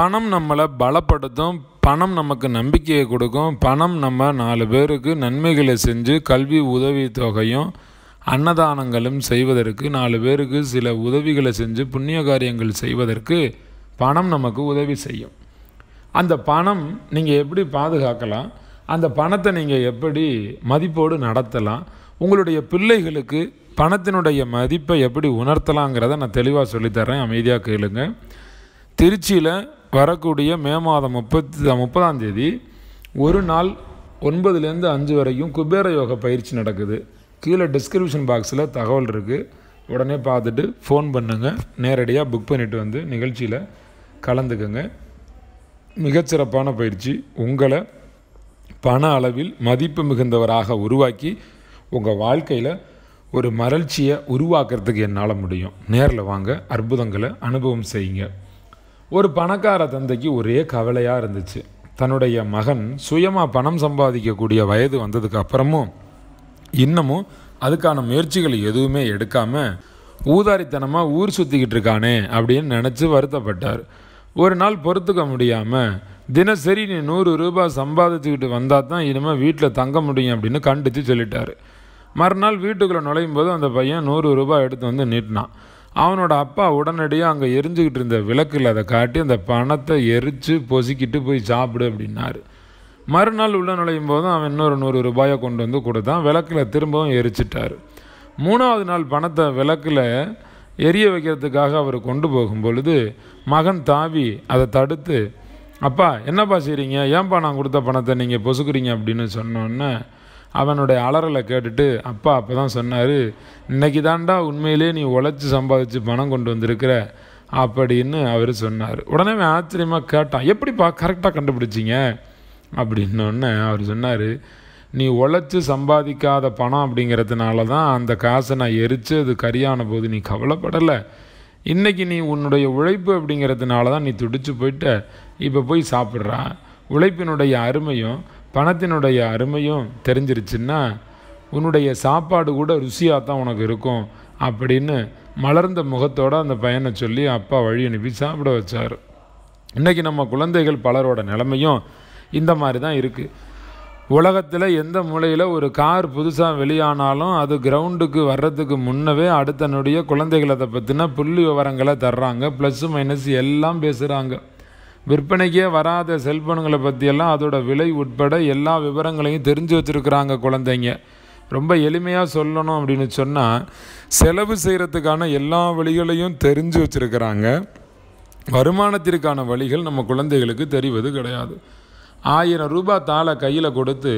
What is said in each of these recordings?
பணம் நம்மளை பலப்படுத்தும் பணம் நமக்கு நம்பிக்கையை கொடுக்கும் பணம் நம்ம நாலு பேருக்கு நன்மைகளை செஞ்சு கல்வி உதவித்தொகையும் அன்னதானங்களும் செய்வதற்கு நாலு பேருக்கு சில உதவிகளை செஞ்சு புண்ணிய காரியங்கள் செய்வதற்கு பணம் நமக்கு உதவி செய்யும் அந்த பணம் நீங்கள் எப்படி பாதுகாக்கலாம் அந்த பணத்தை நீங்கள் எப்படி மதிப்போடு நடத்தலாம் உங்களுடைய பிள்ளைகளுக்கு பணத்தினுடைய மதிப்பை எப்படி உணர்த்தலாங்கிறத நான் தெளிவாக சொல்லித்தரேன் அமைதியாக கேளுங்கள் திருச்சியில் வரக்கூடிய மே மாதம் முப்பத்தி முப்பதாம் தேதி ஒரு நாள் ஒன்பதுலேருந்து அஞ்சு வரைக்கும் குபேர யோக பயிற்சி நடக்குது கீழே டிஸ்கிரிப்ஷன் பாக்ஸில் தகவல் இருக்குது உடனே பார்த்துட்டு ஃபோன் பண்ணுங்கள் நேரடியாக புக் பண்ணிவிட்டு வந்து நிகழ்ச்சியில் கலந்துக்குங்க மிகச்சிறப்பான பயிற்சி உங்களை பண அளவில் மதிப்பு மிகுந்தவராக உருவாக்கி உங்கள் வாழ்க்கையில் ஒரு மறட்சியை உருவாக்குறதுக்கு என்னால் முடியும் நேரில் வாங்க அற்புதங்களை அனுபவம் செய்யுங்க ஒரு பணக்கார தந்தைக்கு ஒரே கவலையாக இருந்துச்சு தன்னுடைய மகன் சுயமாக பணம் சம்பாதிக்கக்கூடிய வயது வந்ததுக்கு அப்புறமும் இன்னமும் அதுக்கான முயற்சிகள் எதுவுமே எடுக்காமல் ஊதாரித்தனமாக ஊர் சுற்றிக்கிட்டு இருக்கானே அப்படின்னு நினச்சி வருத்தப்பட்டார் ஒரு நாள் பொறுத்துக்க முடியாமல் தினசரி நீ நூறு ரூபாய் சம்பாதிச்சுக்கிட்டு வந்தால் தான் இனிமேல் வீட்டில் தங்க முடியும் அப்படின்னு கண்டித்து சொல்லிட்டார் மறுநாள் வீட்டுக்குள்ளே நுழையும் போது அந்த பையன் நூறு ரூபாய் எடுத்து வந்து நீட்டினான் அவனோட அப்பா உடனடியாக அங்கே எரிஞ்சுக்கிட்டு இருந்த விளக்கில் அதை காட்டி அந்த பணத்தை எரித்து பொசுக்கிட்டு போய் சாப்பிடு அப்படின்னாரு மறுநாள் உள்ள நுழையும் போதும் அவன் இன்னொரு நூறு ரூபாயை கொண்டு வந்து கொடுத்தான் விளக்கில் திரும்பவும் எரிச்சிட்டார் மூணாவது நாள் பணத்தை விளக்கில் எரிய வைக்கிறதுக்காக அவர் கொண்டு போகும் பொழுது மகன் தாவி அதை தடுத்து அப்பா என்னப்பா செய்கிறீங்க ஏன்பா நான் கொடுத்த பணத்தை நீங்கள் பொசுக்குறீங்க அப்படின்னு சொன்னோன்னே அவனுடைய அலறலை கேட்டுட்டு அப்பா அப்போ தான் சொன்னார் இன்னைக்கு தாண்டா உண்மையிலே நீ உழைச்சி சம்பாதிச்சு பணம் கொண்டு வந்திருக்கிற அப்படின்னு அவர் சொன்னார் உடனே ஆச்சரியமாக கேட்டான் எப்படிப்பா கரெக்டாக கண்டுபிடிச்சிங்க அப்படின்னொன்னே அவர் சொன்னார் நீ உழைச்சி சம்பாதிக்காத பணம் அப்படிங்கிறதுனால தான் அந்த காசை நான் எரித்து அது கரியான போது நீ கவலைப்படலை இன்றைக்கி நீ உன்னுடைய உழைப்பு அப்படிங்கிறதுனால தான் நீ துடிச்சு போயிட்ட இப்போ போய் சாப்பிட்றா உழைப்பினுடைய அருமையும் பணத்தினுடைய அருமையும் தெரிஞ்சிருச்சுன்னா உன்னுடைய சாப்பாடு கூட ருசியாக தான் உனக்கு இருக்கும் அப்படின்னு மலர்ந்த முகத்தோடு அந்த பையனை சொல்லி அப்பா வழி அனுப்பி சாப்பிட வச்சார் இன்றைக்கி நம்ம குழந்தைகள் பலரோட நிலமையும் இந்த மாதிரி தான் இருக்குது உலகத்தில் எந்த மூலையில் ஒரு கார் புதுசாக வெளியானாலும் அது கிரவுண்டுக்கு வர்றதுக்கு முன்னவே அடுத்தனுடைய குழந்தைகளை அதை பற்றின புள்ளி விவரங்களை தர்றாங்க ப்ளஸ்ஸு மைனஸ் எல்லாம் பேசுகிறாங்க விற்பனைக்கே வராத செல்ஃபோனுங்களை பற்றியெல்லாம் அதோட விலை உட்பட எல்லா விவரங்களையும் தெரிஞ்சு வச்சுருக்குறாங்க குழந்தைங்க ரொம்ப எளிமையாக சொல்லணும் அப்படின்னு சொன்னால் செலவு செய்கிறதுக்கான எல்லா வழிகளையும் தெரிஞ்சு வச்சுருக்கிறாங்க வருமானத்திற்கான வழிகள் நம்ம குழந்தைகளுக்கு தெரிவது கிடையாது ஆயிரம் ரூபாய் தாளை கையில் கொடுத்து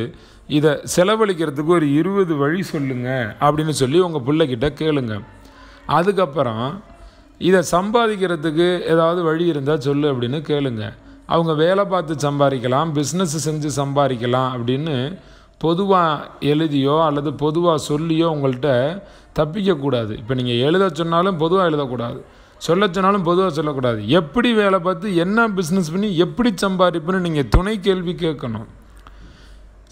இதை செலவழிக்கிறதுக்கு ஒரு இருபது வழி சொல்லுங்கள் அப்படின்னு சொல்லி உங்கள் பிள்ளைக்கிட்ட கேளுங்க அதுக்கப்புறம் இதை சம்பாதிக்கிறதுக்கு ஏதாவது வழி இருந்தால் சொல்லு அப்படின்னு கேளுங்க அவங்க வேலை பார்த்து சம்பாதிக்கலாம் பிஸ்னஸ் செஞ்சு சம்பாதிக்கலாம் அப்படின்னு பொதுவாக எழுதியோ அல்லது பொதுவாக சொல்லியோ உங்கள்கிட்ட தப்பிக்கக்கூடாது இப்போ நீங்கள் எழுத சொன்னாலும் பொதுவாக எழுதக்கூடாது சொல்ல சொன்னாலும் பொதுவாக சொல்லக்கூடாது எப்படி வேலை பார்த்து என்ன பிஸ்னஸ் பண்ணி எப்படி சம்பாதிப்புன்னு நீங்கள் துணை கேள்வி கேட்கணும்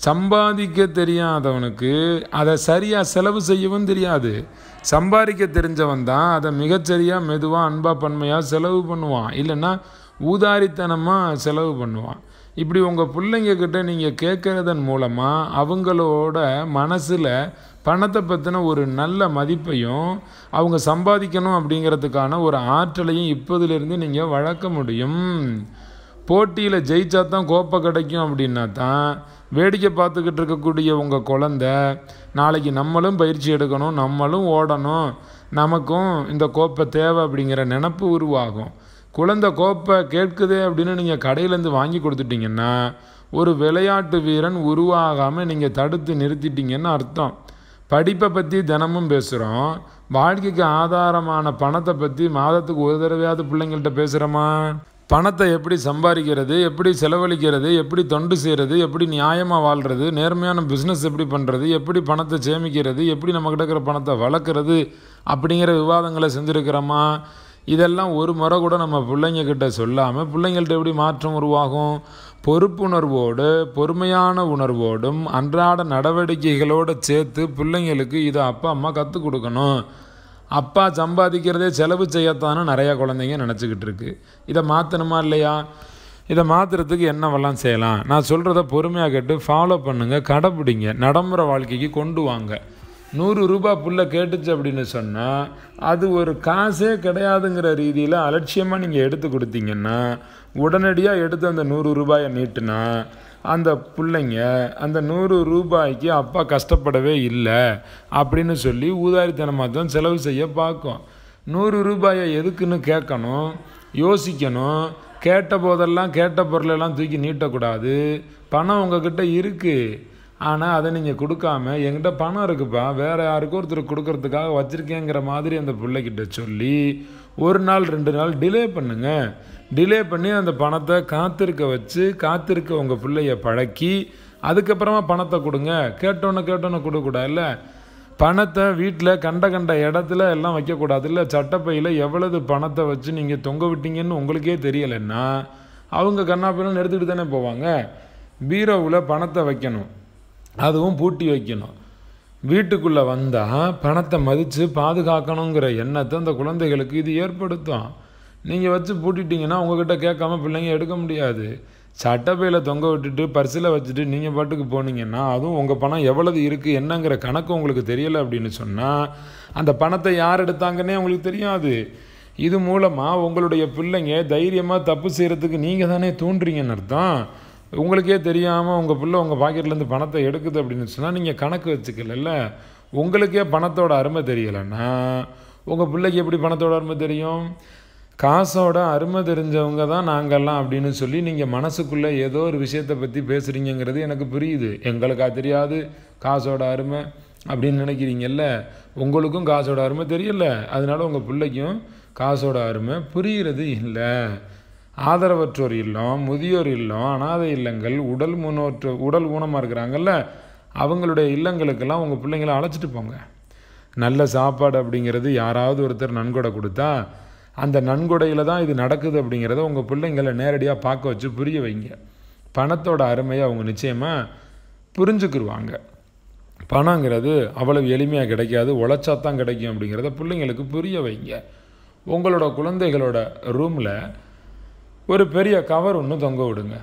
சம்பாதிக்க தெரியாதவனுக்கு அதை சரியாக செலவு செய்யவும் தெரியாது சம்பாதிக்க தெரிஞ்சவன் தான் அதை மிகச்சரியாக மெதுவாக அன்பா பன்மையாக செலவு பண்ணுவான் இல்லைன்னா ஊதாரித்தனமாக செலவு பண்ணுவான் இப்படி உங்கள் பிள்ளைங்கக்கிட்ட நீங்கள் கேட்குறதன் மூலமாக அவங்களோட மனசில் பணத்தை பற்றின ஒரு நல்ல மதிப்பையும் அவங்க சம்பாதிக்கணும் அப்படிங்கிறதுக்கான ஒரு ஆற்றலையும் இப்போதிலிருந்து நீங்கள் வளர்க்க முடியும் போட்டியில் ஜெயிச்சா தான் கோப்பை கிடைக்கும் அப்படின்னா தான் வேடிக்கை பார்த்துக்கிட்டு இருக்கக்கூடிய உங்கள் குழந்த நாளைக்கு நம்மளும் பயிற்சி எடுக்கணும் நம்மளும் ஓடணும் நமக்கும் இந்த கோப்பை தேவை அப்படிங்கிற நினப்பு உருவாகும் குழந்த கோப்பை கேட்குது அப்படின்னு நீங்கள் கடையிலேருந்து வாங்கி கொடுத்துட்டிங்கன்னா ஒரு விளையாட்டு வீரன் உருவாகாமல் நீங்கள் தடுத்து நிறுத்திட்டீங்கன்னு அர்த்தம் படிப்பை பற்றி தினமும் பேசுகிறோம் வாழ்க்கைக்கு ஆதாரமான பணத்தை பற்றி மாதத்துக்கு ஒரு தடவையாவது பிள்ளைங்கள்ட்ட பேசுகிறோமா பணத்தை எப்படி சம்பாதிக்கிறது எப்படி செலவழிக்கிறது எப்படி தொண்டு செய்கிறது எப்படி நியாயமாக வாழ்கிறது நேர்மையான பிஸ்னஸ் எப்படி பண்ணுறது எப்படி பணத்தை சேமிக்கிறது எப்படி நம்மக்கிட்ட இருக்கிற பணத்தை வளர்க்குறது அப்படிங்கிற விவாதங்களை செஞ்சுருக்கிறோமா இதெல்லாம் ஒரு முறை கூட நம்ம பிள்ளைங்கக்கிட்ட சொல்லாமல் பிள்ளைங்கள்ட்ட எப்படி மாற்றம் உருவாகும் பொறுப்புணர்வோடு பொறுமையான உணர்வோடும் அன்றாட நடவடிக்கைகளோடு சேர்த்து பிள்ளைங்களுக்கு இதை அப்பா அம்மா கற்றுக் கொடுக்கணும் அப்பா சம்பாதிக்கிறதே செலவு செய்யத்தானே நிறையா குழந்தைங்க நினச்சிக்கிட்டு இருக்குது இதை மாற்றணுமா இல்லையா இதை மாற்றுறதுக்கு என்னவெல்லாம் செய்யலாம் நான் சொல்கிறத பொறுமையாக கேட்டு ஃபாலோ பண்ணுங்கள் கடைப்பிடிங்க நடைமுறை வாழ்க்கைக்கு கொண்டு வாங்க நூறு ரூபா புள்ள கேட்டுச்சு அப்படின்னு சொன்னால் அது ஒரு காசே கிடையாதுங்கிற ரீதியில் அலட்சியமாக நீங்கள் எடுத்து கொடுத்தீங்கன்னா உடனடியாக எடுத்து அந்த நூறு ரூபாயை நீட்டுனா அந்த பிள்ளைங்க அந்த நூறு ரூபாய்க்கு அப்பா கஷ்டப்படவே இல்லை அப்படின்னு சொல்லி ஊதாரித்தனமாக தான் செலவு செய்ய பார்க்கும் நூறு ரூபாயை எதுக்குன்னு கேட்கணும் யோசிக்கணும் கேட்ட போதெல்லாம் கேட்ட பொருளெல்லாம் தூக்கி நீட்டக்கூடாது பணம் உங்ககிட்ட இருக்குது ஆனால் அதை நீங்கள் கொடுக்காம என்கிட்ட பணம் இருக்குப்பா வேறு யாருக்கும் ஒருத்தர் கொடுக்கறதுக்காக வச்சுருக்கேங்கிற மாதிரி அந்த பிள்ளைக்கிட்ட சொல்லி ஒரு நாள் ரெண்டு நாள் டிலே பண்ணுங்கள் டிலே பண்ணி அந்த பணத்தை காத்திருக்க வச்சு காத்திருக்க உங்கள் பிள்ளைய பழக்கி அதுக்கப்புறமா பணத்தை கொடுங்க கேட்டோன்னு கேட்டோன்னு கொடுக்கூடாது இல்லை பணத்தை வீட்டில் கண்ட கண்ட இடத்துல எல்லாம் வைக்கக்கூடாது இல்லை சட்டப்பையில் எவ்வளவு பணத்தை வச்சு நீங்கள் தொங்க விட்டீங்கன்னு உங்களுக்கே தெரியலைன்னா அவங்க கண்ணாப்பிலும் எடுத்துக்கிட்டு தானே போவாங்க பீரோவில் பணத்தை வைக்கணும் அதுவும் பூட்டி வைக்கணும் வீட்டுக்குள்ளே வந்தால் பணத்தை மதித்து பாதுகாக்கணுங்கிற எண்ணத்தை அந்த குழந்தைகளுக்கு இது ஏற்படுத்தும் நீங்கள் வச்சு பூட்டிட்டீங்கன்னா உங்ககிட்ட கேட்காம பிள்ளைங்க எடுக்க முடியாது சட்டப்பையில் தொங்க விட்டுட்டு பரிசில் வச்சுட்டு நீங்கள் பாட்டுக்கு போனீங்கன்னா அதுவும் உங்கள் பணம் எவ்வளவு இருக்குது என்னங்கிற கணக்கு உங்களுக்கு தெரியலை அப்படின்னு சொன்னால் அந்த பணத்தை யார் எடுத்தாங்கன்னே உங்களுக்கு தெரியாது இது மூலமாக உங்களுடைய பிள்ளைங்க தைரியமாக தப்பு செய்கிறதுக்கு நீங்கள் தானே தூண்டுறீங்கன்னு அர்த்தம் உங்களுக்கே தெரியாமல் உங்கள் பிள்ளை உங்கள் பாக்கெட்லேருந்து பணத்தை எடுக்குது அப்படின்னு சொன்னால் நீங்கள் கணக்கு வச்சுக்கல உங்களுக்கே பணத்தோட அருமை தெரியலைன்னா உங்கள் பிள்ளைக்கு எப்படி பணத்தோட அருமை தெரியும் காசோட அருமை தெரிஞ்சவங்க தான் நாங்கள்லாம் அப்படின்னு சொல்லி நீங்கள் மனசுக்குள்ளே ஏதோ ஒரு விஷயத்தை பற்றி பேசுகிறீங்கிறது எனக்கு புரியுது எங்களுக்காக தெரியாது காசோட அருமை அப்படின்னு நினைக்கிறீங்கல்ல உங்களுக்கும் காசோட அருமை தெரியல அதனால உங்கள் பிள்ளைக்கும் காசோட அருமை புரிகிறது இல்லை ஆதரவற்றோர் இல்லம் முதியோர் இல்லம் அனாதை இல்லங்கள் உடல் முன்னோற்ற உடல் ஊனமாக இருக்கிறாங்கல்ல அவங்களுடைய இல்லங்களுக்கெல்லாம் உங்கள் பிள்ளைங்கள அழைச்சிட்டு போங்க நல்ல சாப்பாடு அப்படிங்கிறது யாராவது ஒருத்தர் நன்கொடை கொடுத்தா அந்த நன்கொடையில் தான் இது நடக்குது அப்படிங்கிறத உங்கள் பிள்ளைங்களை நேரடியாக பார்க்க வச்சு புரிய வைங்க பணத்தோட அருமையை அவங்க நிச்சயமாக புரிஞ்சுக்கிடுவாங்க பணங்கிறது அவ்வளவு எளிமையாக கிடைக்காது உழைச்சா தான் கிடைக்கும் அப்படிங்கிறத பிள்ளைங்களுக்கு புரிய வைங்க உங்களோட குழந்தைகளோட ரூமில் ஒரு பெரிய கவர் ஒன்று தொங்க விடுங்க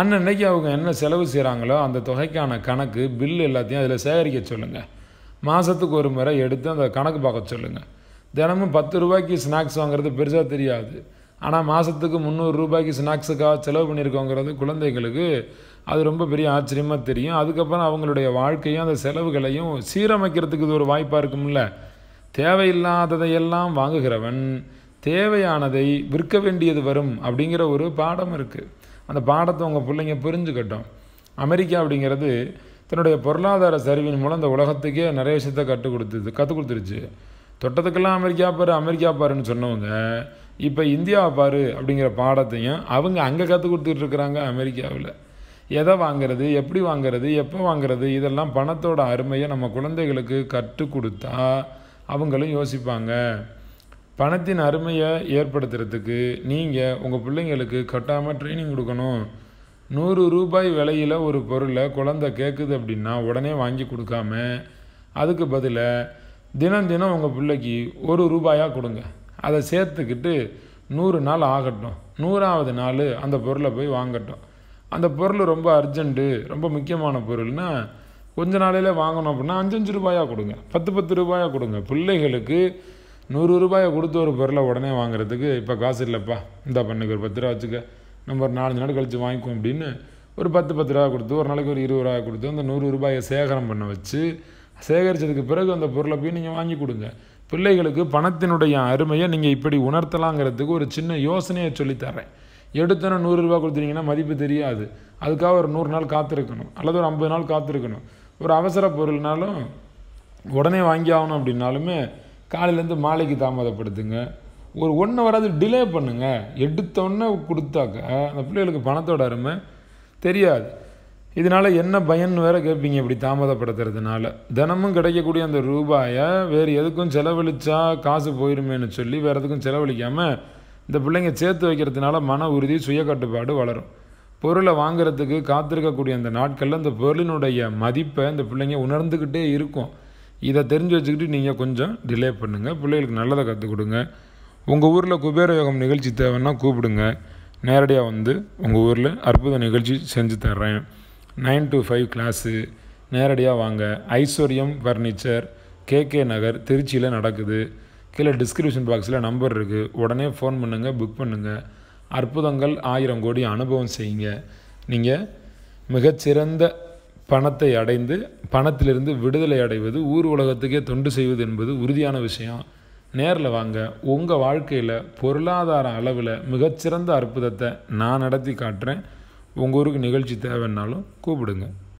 அன்னன்னைக்கு அவங்க என்ன செலவு செய்கிறாங்களோ அந்த தொகைக்கான கணக்கு பில் எல்லாத்தையும் அதில் சேகரிக்க சொல்லுங்கள் மாதத்துக்கு ஒரு முறை எடுத்து அந்த கணக்கு பார்க்க சொல்லுங்கள் தினமும் பத்து ரூபாய்க்கு ஸ்நாக்ஸ் வாங்குறது பெருசாக தெரியாது ஆனால் மாதத்துக்கு முந்நூறு ரூபாய்க்கு ஸ்நாக்ஸுக்காக செலவு பண்ணியிருக்கோங்கிறது குழந்தைங்களுக்கு அது ரொம்ப பெரிய ஆச்சரியமாக தெரியும் அதுக்கப்புறம் அவங்களுடைய வாழ்க்கையும் அந்த செலவுகளையும் சீரமைக்கிறதுக்கு இது ஒரு வாய்ப்பாக இருக்கும்ல தேவையில்லாததையெல்லாம் வாங்குகிறவன் தேவையானதை விற்க வேண்டியது வரும் அப்படிங்கிற ஒரு பாடம் இருக்குது அந்த பாடத்தை உங்கள் பிள்ளைங்க புரிஞ்சுக்கட்டும் அமெரிக்கா அப்படிங்கிறது தன்னுடைய பொருளாதார சரிவின் மூலம் இந்த உலகத்துக்கே நிறைய விஷயத்தை கற்றுக் கொடுத்துது கற்றுக் கொடுத்துருச்சு தொட்டத்துக்கெல்லாம் அமெரிக்கா பாரு அமெரிக்கா பாருன்னு சொன்னவங்க இப்போ இந்தியாவை பாரு அப்படிங்கிற பாடத்தையும் அவங்க அங்கே கற்றுக் கொடுத்துட்டு இருக்கிறாங்க அமெரிக்காவில் எதை வாங்கிறது எப்படி வாங்கிறது எப்போ வாங்கிறது இதெல்லாம் பணத்தோட அருமையை நம்ம குழந்தைகளுக்கு கற்றுக் கொடுத்தா அவங்களும் யோசிப்பாங்க பணத்தின் அருமையை ஏற்படுத்துறதுக்கு நீங்கள் உங்கள் பிள்ளைங்களுக்கு கட்டாமல் ட்ரைனிங் கொடுக்கணும் நூறு ரூபாய் விலையில் ஒரு பொருளை குழந்த கேட்குது அப்படின்னா உடனே வாங்கி கொடுக்காம அதுக்கு பதிலாக தினம் தினம் உங்கள் பிள்ளைக்கு ஒரு ரூபாயாக கொடுங்க அதை சேர்த்துக்கிட்டு நூறு நாள் ஆகட்டும் நூறாவது நாள் அந்த பொருளை போய் வாங்கட்டும் அந்த பொருள் ரொம்ப அர்ஜெண்ட்டு ரொம்ப முக்கியமான பொருள்னால் கொஞ்ச நாளையில் வாங்கணும் அப்படின்னா அஞ்சஞ்சு ரூபாயாக கொடுங்க பத்து பத்து ரூபாயாக கொடுங்க பிள்ளைகளுக்கு நூறு ரூபாயை கொடுத்து ஒரு பொருளை உடனே வாங்குறதுக்கு இப்போ காசு இல்லைப்பா இந்த பண்ணுக்கு ஒரு பத்து ரூபா வச்சுக்க நம்ம ஒரு நாலஞ்சு நாள் கழித்து வாங்கிக்கும் அப்படின்னு ஒரு பத்து பத்து ரூபா கொடுத்து ஒரு நாளைக்கு ஒரு இருபது ரூபா கொடுத்து அந்த நூறு ரூபாயை சேகரம் பண்ண வச்சு சேகரித்ததுக்கு பிறகு அந்த பொருளை போய் நீங்கள் வாங்கி கொடுங்க பிள்ளைகளுக்கு பணத்தினுடைய அருமையை நீங்கள் இப்படி உணர்த்தலாங்கிறதுக்கு ஒரு சின்ன யோசனையை சொல்லித்தரேன் எடுத்தோன்னே நூறுரூவா கொடுத்துட்டீங்கன்னா மதிப்பு தெரியாது அதுக்காக ஒரு நூறு நாள் காத்திருக்கணும் அல்லது ஒரு ஐம்பது நாள் காத்திருக்கணும் ஒரு அவசர பொருள்னாலும் உடனே வாங்கி ஆகணும் அப்படின்னாலுமே காலையிலேருந்து மாலைக்கு தாமதப்படுத்துங்க ஒரு ஒன் ஹவராது டிலே பண்ணுங்கள் எடுத்தோன்னே கொடுத்தாக்க அந்த பிள்ளைகளுக்கு பணத்தோட அருமை தெரியாது இதனால் என்ன பயன் வேறு கேட்பீங்க இப்படி தாமதப்படுத்துறதுனால தினமும் கிடைக்கக்கூடிய அந்த ரூபாயை வேறு எதுக்கும் செலவழித்தா காசு போயிருமேனு சொல்லி வேறு எதுக்கும் செலவழிக்காமல் இந்த பிள்ளைங்க சேர்த்து வைக்கிறதுனால மன உறுதி சுய கட்டுப்பாடு வளரும் பொருளை வாங்குறதுக்கு காத்திருக்கக்கூடிய அந்த நாட்களில் அந்த பொருளினுடைய மதிப்பை இந்த பிள்ளைங்க உணர்ந்துக்கிட்டே இருக்கும் இதை தெரிஞ்சு வச்சுக்கிட்டு நீங்கள் கொஞ்சம் டிலே பண்ணுங்கள் பிள்ளைகளுக்கு நல்லதை கற்றுக் கொடுங்க உங்கள் ஊரில் குபேர யோகம் நிகழ்ச்சி தேவைன்னா கூப்பிடுங்க நேரடியாக வந்து உங்கள் ஊரில் அற்புத நிகழ்ச்சி செஞ்சு தர்றேன் நைன் டு ஃபைவ் கிளாஸு நேரடியாக வாங்க ஐஸ்வர்யம் ஃபர்னிச்சர் கேகே நகர் திருச்சியில் நடக்குது கீழே டிஸ்கிரிப்ஷன் பாக்ஸில் நம்பர் இருக்குது உடனே ஃபோன் பண்ணுங்கள் புக் பண்ணுங்கள் அற்புதங்கள் ஆயிரம் கோடி அனுபவம் செய்யுங்க நீங்கள் மிகச்சிறந்த பணத்தை அடைந்து பணத்திலிருந்து விடுதலை அடைவது ஊர் உலகத்துக்கே தொண்டு செய்வது என்பது உறுதியான விஷயம் நேரில் வாங்க உங்கள் வாழ்க்கையில் பொருளாதார அளவில் மிகச்சிறந்த அற்புதத்தை நான் நடத்தி காட்டுறேன் உங்கள் ஊருக்கு நிகழ்ச்சி தேவைன்னாலும் கூப்பிடுங்க